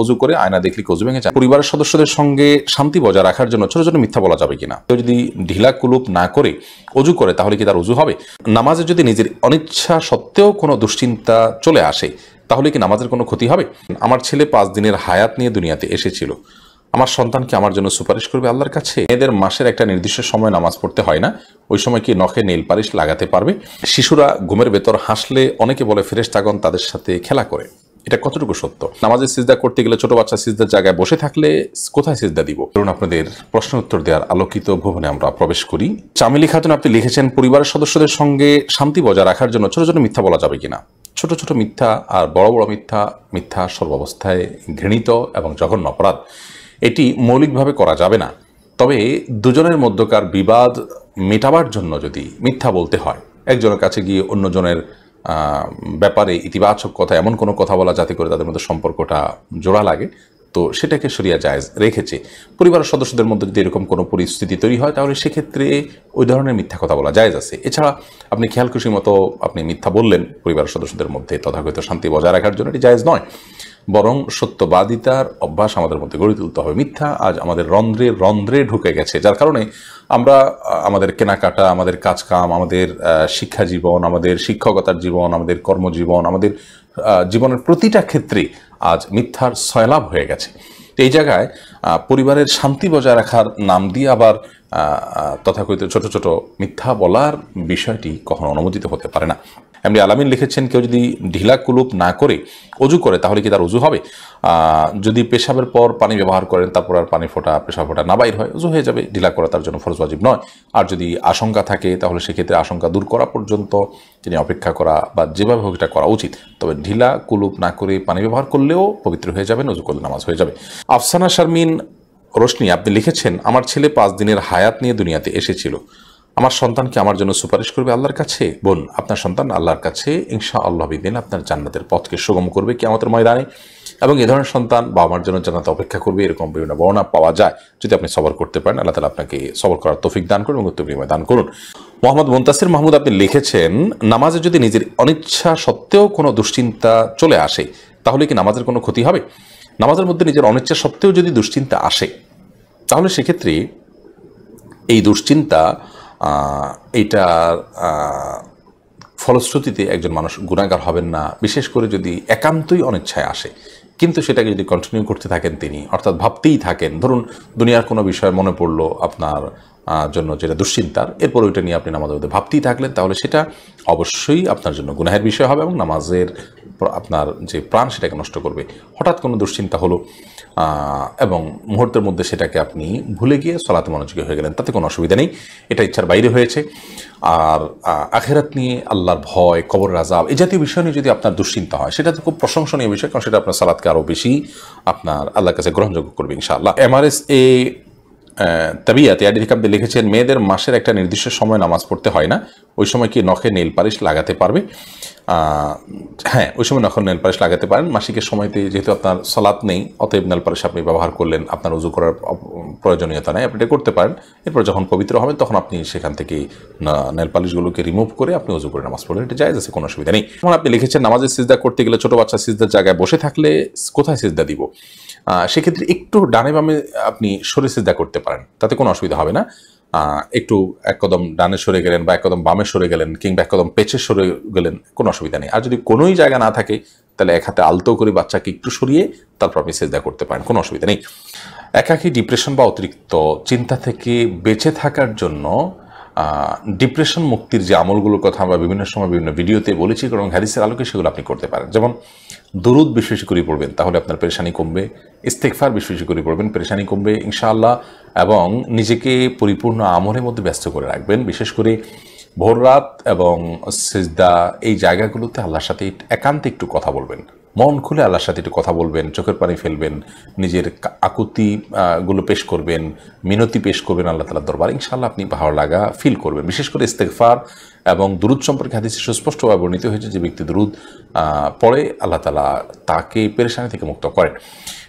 অজু করে আয়না দেখলে কজু ভেঙে যায় পরিবারের সদস্যদের সঙ্গে শান্তি বজায় রাখার জন্য ছোট ছোট মিথ্যা বলা যাবে কিনা কেউ যদি ঢিলা কুলুপ না করে অজু করে তাহলে কি তার অজু হবে নামাজে যদি নিজের অনিচ্ছা সত্ত্বেও কোনো দুশ্চিন্তা চলে আসে তাহলে কি নামাজের কোনো ক্ষতি হবে আমার ছেলে পাঁচ দিনের হায়াত নিয়ে দুনিয়াতে এসেছিল আমার সন্তানকে আমার জন্য সুপারিশ করবে আল্লাহর কাছে এদের মাসের একটা নির্দিষ্ট সময় নামাজ পড়তে হয় না ওই সময় কি নখে নীল পালিশ লাগাতে পারবে শিশুরা ঘুমের ভেতর হাসলে অনেকে বলে তাগন তাদের সাথে খেলা করে এটা কতটুকু সত্য নামাজে সিজদা করতে গেলে ছোট বাচ্চা সিজদার জায়গায় বসে থাকলে কোথায় সিজদা দিব ধরুন আপনাদের প্রশ্ন উত্তর দেওয়ার আলোকিত ভবনে আমরা প্রবেশ করি চামেলি খাতুন আপনি লিখেছেন পরিবারের সদস্যদের সঙ্গে শান্তি বজায় রাখার জন্য ছোট ছোট মিথ্যা বলা যাবে কিনা ছোট ছোট মিথ্যা আর বড় বড় মিথ্যা মিথ্যা সর্বাবস্থায় ঘৃণিত এবং জঘন্য অপরাধ এটি মৌলিকভাবে করা যাবে না তবে দুজনের মধ্যকার বিবাদ মেটাবার জন্য যদি মিথ্যা বলতে হয় একজনের কাছে গিয়ে অন্যজনের ব্যাপারে ইতিবাচক কথা এমন কোনো কথা বলা যাতে করে তাদের মধ্যে সম্পর্কটা জোড়া লাগে তো সেটাকে সরিয়া জায়জ রেখেছে পরিবারের সদস্যদের মধ্যে যদি এরকম কোনো পরিস্থিতি তৈরি হয় তাহলে সেক্ষেত্রে ওই ধরনের মিথ্যা কথা বলা জায়জ আছে এছাড়া আপনি খেয়াল খুশি মতো আপনি মিথ্যা বললেন পরিবারের সদস্যদের মধ্যে তথাকথিত শান্তি বজায় রাখার জন্য এটি জায়জ নয় বরং সত্যবাদিতার অভ্যাস আমাদের মধ্যে গড়ে তুলতে হবে মিথ্যা আজ আমাদের রন্ধ্রে রন্ধ্রে ঢুকে গেছে যার কারণে আমরা আমাদের কেনাকাটা আমাদের কাজকাম আমাদের শিক্ষা জীবন আমাদের শিক্ষকতার জীবন আমাদের কর্মজীবন আমাদের জীবনের প্রতিটা ক্ষেত্রে আজ মিথ্যার সয়লাভ হয়ে গেছে এই জায়গায় পরিবারের শান্তি বজায় রাখার নাম দিয়ে আবার তথাকথিত ছোট ছোট মিথ্যা বলার বিষয়টি কখনো অনুমোদিত হতে পারে না এমনি আলামিন লিখেছেন কেউ যদি ঢিলা কুলুপ না করে অজু করে তাহলে কি তার অজু হবে যদি পেশাবের পর পানি ব্যবহার করেন তারপর আর পানি ফোটা পেশা ফোটা না বাইর হয় অজু হয়ে যাবে ঢিলা করা তার জন্য ফরজ ওয়াজিব নয় আর যদি আশঙ্কা থাকে তাহলে সেক্ষেত্রে আশঙ্কা দূর করা পর্যন্ত তিনি অপেক্ষা করা বা যেভাবে হোক এটা করা উচিত তবে ঢিলা কুলুপ না করে পানি ব্যবহার করলেও পবিত্র হয়ে যাবে নজু করলে নামাজ হয়ে যাবে আফসানা শারমিন রোশনি আপনি লিখেছেন আমার ছেলে পাঁচ দিনের হায়াত নিয়ে দুনিয়াতে এসেছিল আমার সন্তানকে আমার জন্য সুপারিশ করবে আল্লাহর কাছে বোন আপনার সন্তান আল্লাহর কাছে ইনশা আল্লাহ বিদিন আপনার জান্নাতের পথকে সুগম করবে কি আমাদের ময়দানে এবং এ ধরনের সন্তান বা আমার জন্য জানাতে অপেক্ষা করবে এরকম বিভিন্ন বর্ণনা পাওয়া যায় যদি আপনি সবর করতে পারেন আল্লাহ তালা আপনাকে সবর করার তফিক দান করুন এবং তফিময় দান করুন মোহাম্মদ মুন্তাসির মাহমুদ আপনি লিখেছেন নামাজে যদি নিজের অনিচ্ছা সত্ত্বেও কোনো দুশ্চিন্তা চলে আসে তাহলে কি নামাজের কোনো ক্ষতি হবে নামাজের মধ্যে নিজের অনিচ্ছা সত্ত্বেও যদি দুশ্চিন্তা আসে তাহলে সেক্ষেত্রে এই দুশ্চিন্তা এটার ফলশ্রুতিতে একজন মানুষ গুণাগার হবেন না বিশেষ করে যদি একান্তই অনিচ্ছায় আসে কিন্তু সেটাকে যদি কন্টিনিউ করতে থাকেন তিনি অর্থাৎ ভাবতেই থাকেন ধরুন দুনিয়ার কোনো বিষয় মনে পড়লো আপনার জন্য যেটা দুশ্চিন্তার এরপর ওইটা নিয়ে আপনি নামাজের মধ্যে ভাবতেই থাকলেন তাহলে সেটা অবশ্যই আপনার জন্য গুনাহের বিষয় হবে এবং নামাজের আপনার যে প্রাণ সেটাকে নষ্ট করবে হঠাৎ কোনো দুশ্চিন্তা হলো এবং মুহূর্তের মধ্যে সেটাকে আপনি ভুলে গিয়ে সলাতে মনোযোগী হয়ে গেলেন তাতে কোনো অসুবিধা নেই এটা ইচ্ছার বাইরে হয়েছে আর আখেরাত নিয়ে আল্লাহর ভয় কবর রাজাব এই জাতীয় বিষয় নিয়ে যদি আপনার দুশ্চিন্তা হয় সেটা তো খুব প্রশংসনীয় বিষয় কারণ সেটা আপনার সালাদকে আরও বেশি আপনার আল্লাহর কাছে গ্রহণযোগ্য করবে ইনশাআল্লাহ এমআরএস এ তাবিয়া আডি কাব্দে লিখেছেন মেয়েদের মাসের একটা নির্দিষ্ট সময় নামাজ পড়তে হয় না ওই সময় কি নখে নীল পালিশ লাগাতে পারবে হ্যাঁ ওই সময় নখে নীল পালিশ লাগাতে পারেন মাসিকের সময়তে যেহেতু আপনার সলাৎ নেই অতএব নীল পালিশ আপনি ব্যবহার করলেন আপনার উজু করার প্রয়োজনীয়তা নেই আপনি এটা করতে পারেন এরপর যখন পবিত্র হবেন তখন আপনি সেখান থেকে নীল পালিশগুলোকে রিমুভ করে আপনি উজু করে নামাজ পড়লেন এটা যায় আছে কোনো অসুবিধা নেই যেমন আপনি লিখেছেন নামাজের সিজদা করতে গেলে ছোটো বাচ্চা সিজদার জায়গায় বসে থাকলে কোথায় সিজদা দিব সেক্ষেত্রে একটু ডানে বামে আপনি সরে সিদ্ধা করতে পারেন তাতে কোনো অসুবিধা হবে না একটু এক কদম ডানে সরে গেলেন বা এক কদম বামে সরে গেলেন কিংবা এক কদম পেছে সরে গেলেন কোনো অসুবিধা নেই আর যদি কোনোই জায়গা না থাকে তাহলে এক হাতে আলতো করে বাচ্চাকে একটু সরিয়ে তারপর আপনি সেজদা করতে পারেন কোনো অসুবিধা নেই একাকি ডিপ্রেশন বা অতিরিক্ত চিন্তা থেকে বেঁচে থাকার জন্য ডিপ্রেশন মুক্তির যে আমলগুলোর কথা আমরা বিভিন্ন সময় বিভিন্ন ভিডিওতে বলেছি কারণ হ্যারিসের আলোকে সেগুলো আপনি করতে পারেন যেমন দরুদ বেশি বেশি করে পড়বেন তাহলে আপনার পেরেশানি কমবে ইস্তেকফার বেশি বেশি করে পড়বেন পেরেশানি কমবে ইনশাআল্লাহ এবং নিজেকে পরিপূর্ণ আমলের মধ্যে ব্যস্ত করে রাখবেন বিশেষ করে ভোররাত এবং সিজদা এই জায়গাগুলোতে আল্লাহর সাথে একান্তে একটু কথা বলবেন মন খুলে আল্লাহর সাথে একটু কথা বলবেন চোখের পানি ফেলবেন নিজের আকুতিগুলো পেশ করবেন মিনতি পেশ করবেন আল্লাহ তালার দরবার ইনশাল্লাহ আপনি ভালো লাগা ফিল করবেন বিশেষ করে ইস্তেকফার এবং দুরুদ সম্পর্কে হাদিসে সুস্পষ্টভাবে বর্ণিত হয়েছে যে ব্যক্তি দুরুদ পড়ে আল্লাহ তালা তাকে পেরেশানি থেকে মুক্ত করেন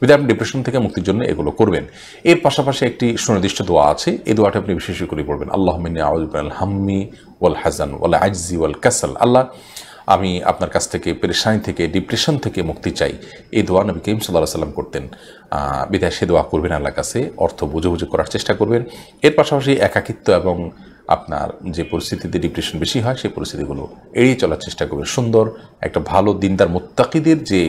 যদি আপনি ডিপ্রেশন থেকে মুক্তির জন্য এগুলো করবেন এর পাশাপাশি একটি সুনির্দিষ্ট দোয়া আছে এই দোয়াটা আপনি বিশেষ করে পড়বেন আল্লাহ আউজ হাম্মি ওয়াল হাজান ওয়াল আজি ওয়াল কাসাল আল্লাহ আমি আপনার কাছ থেকে পেরেশানি থেকে ডিপ্রেশন থেকে মুক্তি চাই এই দোয়া নবী করিম সাল্লাহ সাল্লাম করতেন বিদায় সে দোয়া করবেন আল্লাহ কাছে অর্থ বুঝে বুঝে করার চেষ্টা করবেন এর পাশাপাশি একাকিত্ব এবং আপনার যে পরিস্থিতিতে ডিপ্রেশন বেশি হয় সেই পরিস্থিতিগুলো এড়িয়ে চলার চেষ্টা করবেন সুন্দর একটা ভালো দিনদার মোত্তাকিদের যে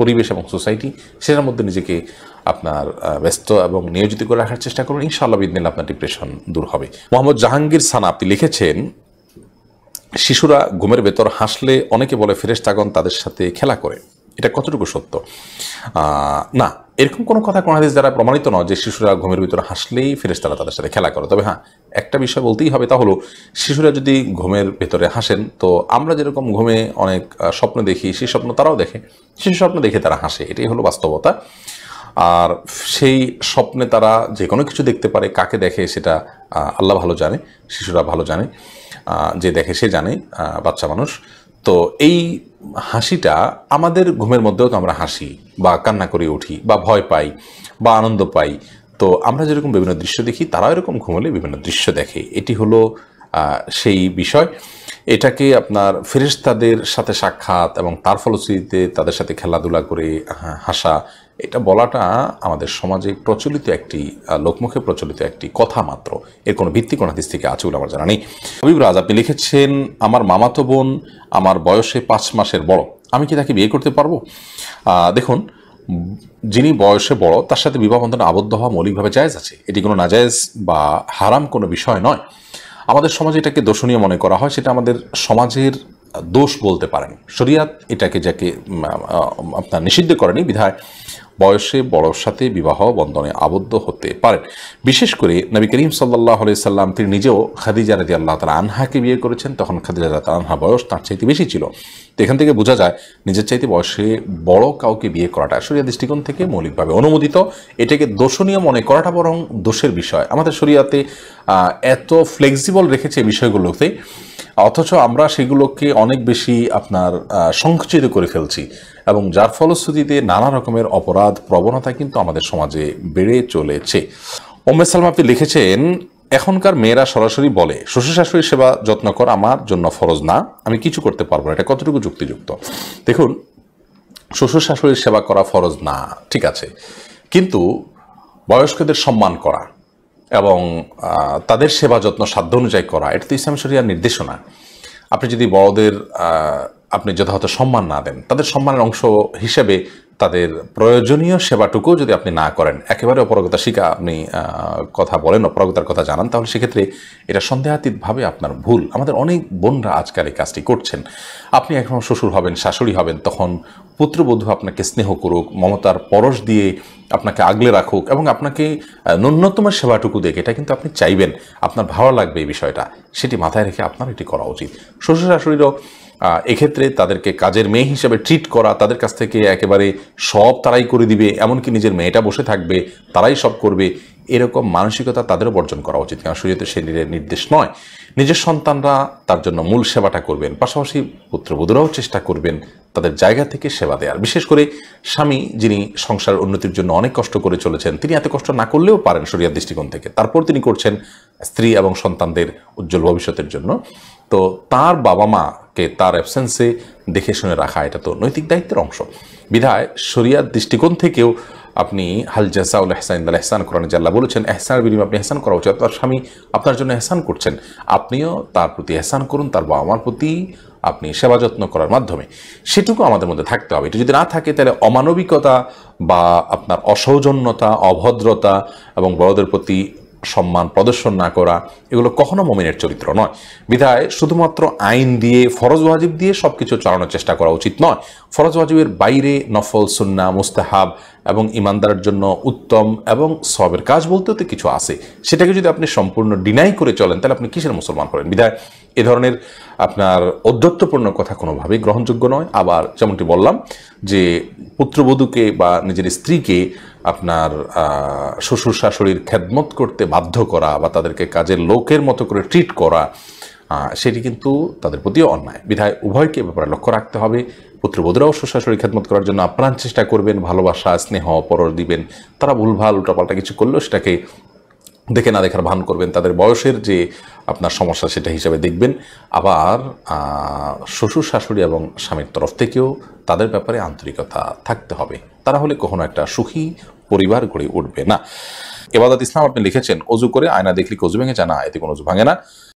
পরিবেশ এবং সোসাইটি সেটার মধ্যে নিজেকে আপনার ব্যস্ত এবং নিয়োজিত করে রাখার চেষ্টা করুন ইনশাআল্লাহ বিদিন আপনার ডিপ্রেশন দূর হবে মোহাম্মদ জাহাঙ্গীর সানা আপনি লিখেছেন শিশুরা ঘুমের ভেতর হাসলে অনেকে বলে ফেরেস্তাগণ তাদের সাথে খেলা করে এটা কতটুকু সত্য না এরকম কোনো কথা কোনো হাদিস দ্বারা প্রমাণিত নয় যে শিশুরা ঘুমের ভিতরে হাসলেই ফেরেস্তারা তাদের সাথে খেলা করে তবে হ্যাঁ একটা বিষয় বলতেই হবে তা হলো শিশুরা যদি ঘুমের ভেতরে হাসেন তো আমরা যেরকম ঘুমে অনেক স্বপ্ন দেখি সেই স্বপ্ন তারাও দেখে সেই স্বপ্ন দেখে তারা হাসে এটাই হলো বাস্তবতা আর সেই স্বপ্নে তারা যে কোনো কিছু দেখতে পারে কাকে দেখে সেটা আল্লাহ ভালো জানে শিশুরা ভালো জানে যে দেখে সে জানে বাচ্চা মানুষ তো এই হাসিটা আমাদের ঘুমের মধ্যেও তো আমরা হাসি বা কান্না করে উঠি বা ভয় পাই বা আনন্দ পাই তো আমরা যেরকম বিভিন্ন দৃশ্য দেখি তারা এরকম ঘুমলে বিভিন্ন দৃশ্য দেখে এটি হলো সেই বিষয় এটাকে আপনার ফেরেস্তাদের সাথে সাক্ষাৎ এবং তার ফলশ্রুতিতে তাদের সাথে খেলাধুলা করে হাসা এটা বলাটা আমাদের সমাজে প্রচলিত একটি লোকমুখে প্রচলিত একটি কথা মাত্র এর কোনো ভিত্তি কোনো হাদিস থেকে আছে বলে আমার জানা নেই হবিব রাজ আপনি লিখেছেন আমার মামাতো বোন আমার বয়সে পাঁচ মাসের বড় আমি কি তাকে বিয়ে করতে পারবো দেখুন যিনি বয়সে বড় তার সাথে বিবাহ বন্ধনে আবদ্ধ হওয়া মৌলিকভাবে জায়েজ আছে এটি কোনো নাজায়েজ বা হারাম কোনো বিষয় নয় আমাদের সমাজে এটাকে দোষণীয় মনে করা হয় সেটা আমাদের সমাজের দোষ বলতে পারেন শরিয়াত এটাকে যাকে আপনার নিষিদ্ধ করেনি বিধায় বয়সে বড়র সাথে বিবাহ বন্ধনে আবদ্ধ হতে পারেন বিশেষ করে নবী করিম সাল্লাহ সাল্লাম তিনি নিজেও খাদিজা রাজি আল্লাহ তালা আনহাকে বিয়ে করেছেন তখন খাদিজা রাজা আনহা বয়স তার চাইতে বেশি ছিল তো এখান থেকে বোঝা যায় নিজের চাইতে বয়সে বড় কাউকে বিয়ে করাটা শরিয়া দৃষ্টিকোণ থেকে মৌলিকভাবে অনুমোদিত এটাকে দোষণীয় মনে করাটা বরং দোষের বিষয় আমাদের শরিয়াতে এত ফ্লেক্সিবল রেখেছে বিষয়গুলোতে অথচ আমরা সেগুলোকে অনেক বেশি আপনার সংকুচিত করে ফেলছি এবং যার ফলশ্রুতিতে নানা রকমের অপরাধ প্রবণতা কিন্তু আমাদের সমাজে বেড়ে চলেছে ওম্মে সালমা আপনি লিখেছেন এখনকার মেয়েরা সরাসরি বলে শ্বশুর শাশুড়ি সেবা যত্ন করা আমার জন্য ফরজ না আমি কিছু করতে পারবো না এটা কতটুকু যুক্তিযুক্ত দেখুন শ্বশুর শাশুড়ির সেবা করা ফরজ না ঠিক আছে কিন্তু বয়স্কদের সম্মান করা এবং তাদের সেবা যত্ন সাধ্য অনুযায়ী করা এটা তো ইসলাম শরিয়ার নির্দেশনা আপনি যদি বড়দের আপনি যথাযথ সম্মান না দেন তাদের সম্মানের অংশ হিসেবে তাদের প্রয়োজনীয় সেবাটুকু যদি আপনি না করেন একেবারে অপরগতা শিকা আপনি কথা বলেন অপরগতার কথা জানান তাহলে সেক্ষেত্রে এটা সন্দেহাতীতভাবে আপনার ভুল আমাদের অনেক বোনরা আজকাল এই কাজটি করছেন আপনি এখন শ্বশুর হবেন শাশুড়ি হবেন তখন পুত্রবধূ আপনাকে স্নেহ করুক মমতার পরশ দিয়ে আপনাকে আগলে রাখুক এবং আপনাকে ন্যূনতম সেবাটুকু দেখে এটা কিন্তু আপনি চাইবেন আপনার ভালো লাগবে এই বিষয়টা সেটি মাথায় রেখে আপনার এটি করা উচিত শ্বশুর শাশুড়িরও এক্ষেত্রে তাদেরকে কাজের মেয়ে হিসেবে ট্রিট করা তাদের কাছ থেকে একেবারে সব তারাই করে দিবে এমনকি নিজের মেয়েটা বসে থাকবে তারাই সব করবে এরকম মানসিকতা তাদেরও বর্জন করা উচিত কারণ শরীয়তে শরীরের নির্দেশ নয় নিজের সন্তানরা তার জন্য মূল সেবাটা করবেন পাশাপাশি পুত্রবধূরাও চেষ্টা করবেন তাদের জায়গা থেকে সেবা দেওয়ার বিশেষ করে স্বামী যিনি সংসার উন্নতির জন্য অনেক কষ্ট করে চলেছেন তিনি এত কষ্ট না করলেও পারেন শরিয়ার দৃষ্টিকোণ থেকে তারপর তিনি করছেন স্ত্রী এবং সন্তানদের উজ্জ্বল ভবিষ্যতের জন্য তো তার বাবা মাকে তার অ্যাবসেন্সে দেখে শুনে রাখা এটা তো নৈতিক দায়িত্বের অংশ বিধায় শরিয়ার দৃষ্টিকোণ থেকেও আপনি হাল জাসাউল এহসান ইন্দাল এহসান কোরআন জাল্লা বলেছেন এহসানের বিনিময় আপনি এহসান করা উচিত তার স্বামী আপনার জন্য এহসান করছেন আপনিও তার প্রতি এহসান করুন তার বাবা মার প্রতি আপনি সেবা যত্ন করার মাধ্যমে সেটুকু আমাদের মধ্যে থাকতে হবে এটা যদি না থাকে তাহলে অমানবিকতা বা আপনার অসৌজন্যতা অভদ্রতা এবং বড়দের প্রতি সম্মান প্রদর্শন না করা এগুলো কখনো মোমিনের চরিত্র নয় বিধায় শুধুমাত্র আইন দিয়ে ফরজ ওয়াজিব দিয়ে সব কিছু চালানোর চেষ্টা করা উচিত নয় ফরজ ওয়াজিবের বাইরে নফল সুন্না মুস্তাহাব এবং ইমানদারের জন্য উত্তম এবং সবের কাজ বলতেও তো কিছু আছে সেটাকে যদি আপনি সম্পূর্ণ ডিনাই করে চলেন তাহলে আপনি কিসের মুসলমান করেন বিধায় এ ধরনের আপনার অধ্যত্বপূর্ণ কথা কোনোভাবেই গ্রহণযোগ্য নয় আবার যেমনটি বললাম যে পুত্রবধূকে বা নিজের স্ত্রীকে আপনার শ্বশুর শাশুড়ির খেদমত করতে বাধ্য করা বা তাদেরকে কাজের লোকের মতো করে ট্রিট করা সেটি কিন্তু তাদের প্রতিও অন্যায় বিধায় উভয়কে ব্যাপারে লক্ষ্য রাখতে হবে পুত্রবধূরাও শ্বশুরশাশুড়ি খেদমত করার জন্য আপ্রাণ চেষ্টা করবেন ভালোবাসা স্নেহ পর দিবেন তারা ভুলভাল উল্টাপাল্টা কিছু করলেও সেটাকে দেখে না দেখার ভান করবেন তাদের বয়সের যে আপনার সমস্যা সেটা হিসাবে দেখবেন আবার শ্বশুর শাশুড়ি এবং স্বামীর তরফ থেকেও তাদের ব্যাপারে আন্তরিকতা থাকতে হবে তারা হলে কখনো একটা সুখী পরিবার গড়ে উঠবে না এবাদত ইসলাম আপনি লিখেছেন অজু করে আয়না দেখলে কজু ভেঙে জানা এতে কোনো অজু ভাঙে না